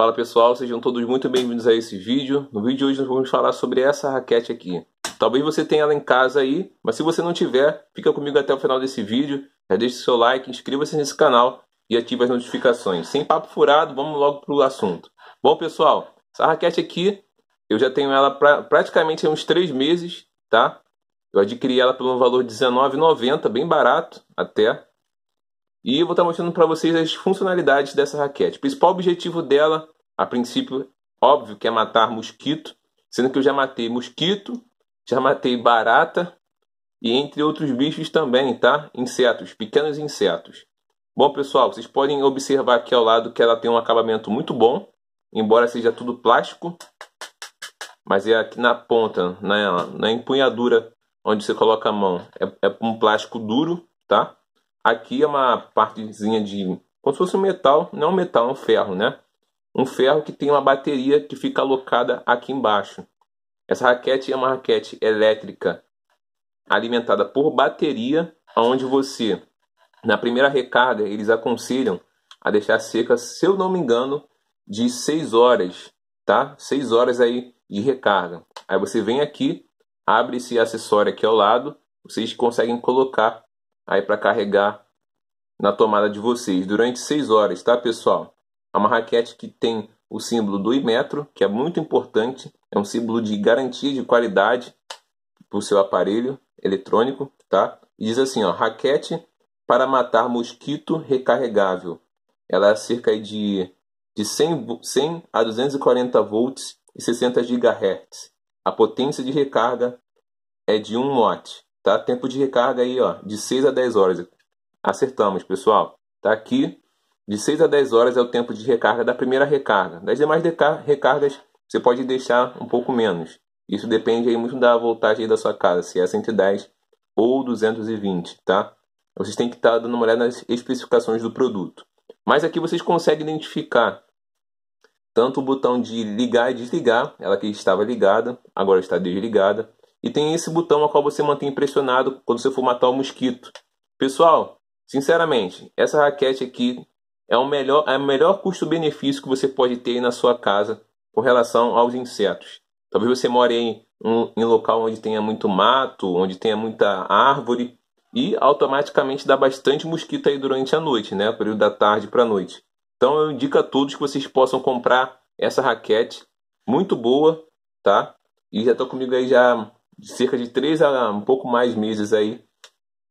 Fala pessoal, sejam todos muito bem-vindos a esse vídeo. No vídeo de hoje nós vamos falar sobre essa raquete aqui. Talvez você tenha ela em casa aí, mas se você não tiver, fica comigo até o final desse vídeo. Já deixe seu like, inscreva-se nesse canal e ative as notificações. Sem papo furado, vamos logo para o assunto. Bom pessoal, essa raquete aqui, eu já tenho ela pra, praticamente há uns 3 meses, tá? Eu adquiri ela pelo valor R$19,90, bem barato até. E vou estar tá mostrando para vocês as funcionalidades dessa raquete. O principal objetivo dela, a princípio, óbvio que é matar mosquito, sendo que eu já matei mosquito, já matei barata e entre outros bichos também, tá? Insetos, pequenos insetos. Bom, pessoal, vocês podem observar aqui ao lado que ela tem um acabamento muito bom, embora seja tudo plástico, mas é aqui na ponta, na, na empunhadura onde você coloca a mão, é, é um plástico duro, tá? Aqui é uma partezinha de. como se fosse um metal, não um metal, é um ferro, né? Um ferro que tem uma bateria que fica alocada aqui embaixo. Essa raquete é uma raquete elétrica alimentada por bateria, onde você, na primeira recarga, eles aconselham a deixar seca, se eu não me engano, de 6 horas, tá? 6 horas aí de recarga. Aí você vem aqui, abre esse acessório aqui ao lado, vocês conseguem colocar aí para carregar na tomada de vocês durante 6 horas, tá pessoal? É uma raquete que tem o símbolo do Imetro, que é muito importante, é um símbolo de garantia de qualidade para o seu aparelho eletrônico, tá? E diz assim, ó, raquete para matar mosquito recarregável. Ela é cerca de, de 100, 100 a 240 volts e 60 GHz. A potência de recarga é de 1 watt. Tá? Tempo de recarga aí, ó, de 6 a 10 horas. Acertamos, pessoal. Tá aqui. De 6 a 10 horas é o tempo de recarga da primeira recarga. Das demais recargas, você pode deixar um pouco menos. Isso depende aí muito da voltagem da sua casa, se é 110 ou 220, tá? Vocês têm que estar tá dando uma olhada nas especificações do produto. Mas aqui vocês conseguem identificar tanto o botão de ligar e desligar, ela que estava ligada, agora está desligada, e tem esse botão a qual você mantém pressionado quando você for matar o mosquito. Pessoal, sinceramente, essa raquete aqui é o melhor, é o melhor custo-benefício que você pode ter na sua casa com relação aos insetos. Talvez você more em um em local onde tenha muito mato, onde tenha muita árvore e automaticamente dá bastante mosquito aí durante a noite, né? O período da tarde para a noite. Então eu indico a todos que vocês possam comprar essa raquete, muito boa, tá? E já tô comigo aí já cerca de três a um pouco mais meses aí.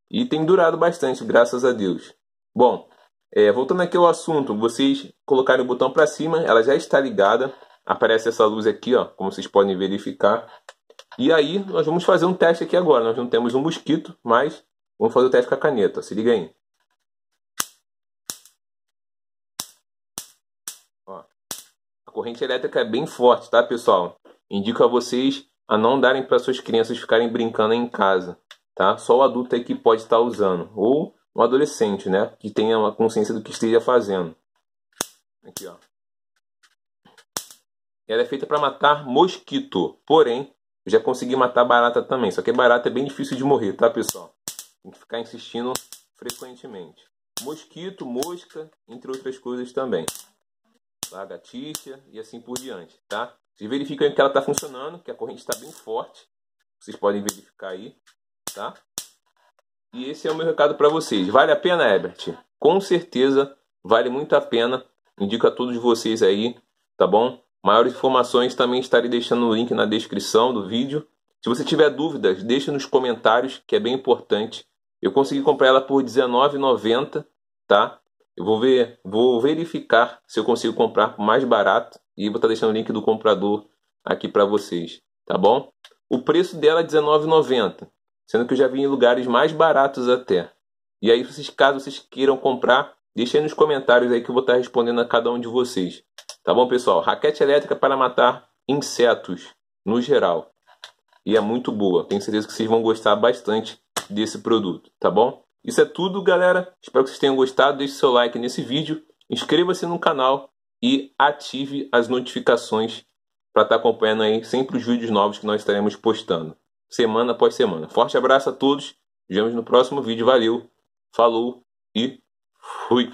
E tem durado bastante, graças a Deus. Bom, é, voltando aqui ao assunto, vocês colocarem o botão para cima, ela já está ligada. Aparece essa luz aqui, ó, como vocês podem verificar. E aí, nós vamos fazer um teste aqui agora. Nós não temos um mosquito, mas vamos fazer o teste com a caneta. Se liga aí. Ó, a corrente elétrica é bem forte, tá, pessoal? Indico a vocês a não darem para suas crianças ficarem brincando em casa, tá? Só o adulto é que pode estar tá usando, ou um adolescente, né? Que tenha uma consciência do que esteja fazendo. Aqui, ó. Ela é feita para matar mosquito, porém, eu já consegui matar barata também, só que barata é bem difícil de morrer, tá, pessoal? Tem que ficar insistindo frequentemente. Mosquito, mosca, entre outras coisas também lagartixa e assim por diante, tá? Vocês verificam que ela está funcionando, que a corrente está bem forte. Vocês podem verificar aí, tá? E esse é o meu recado para vocês. Vale a pena, Ebert? Com certeza vale muito a pena. Indico a todos vocês aí, tá bom? Maiores informações também estarei deixando o link na descrição do vídeo. Se você tiver dúvidas, deixe nos comentários, que é bem importante. Eu consegui comprar ela por R$19,90, tá? Eu vou ver, vou verificar se eu consigo comprar mais barato, e vou estar tá deixando o link do comprador aqui para vocês, tá bom? O preço dela é R$19,90, sendo que eu já vi em lugares mais baratos até. E aí, vocês, caso vocês queiram comprar, deixe nos comentários aí que eu vou estar tá respondendo a cada um de vocês. Tá bom, pessoal? Raquete elétrica para matar insetos, no geral. E é muito boa. Tenho certeza que vocês vão gostar bastante desse produto, tá bom? Isso é tudo, galera. Espero que vocês tenham gostado. Deixe seu like nesse vídeo. Inscreva-se no canal e ative as notificações para estar tá acompanhando aí sempre os vídeos novos que nós estaremos postando, semana após semana. Forte abraço a todos, nos vemos no próximo vídeo, valeu, falou e fui!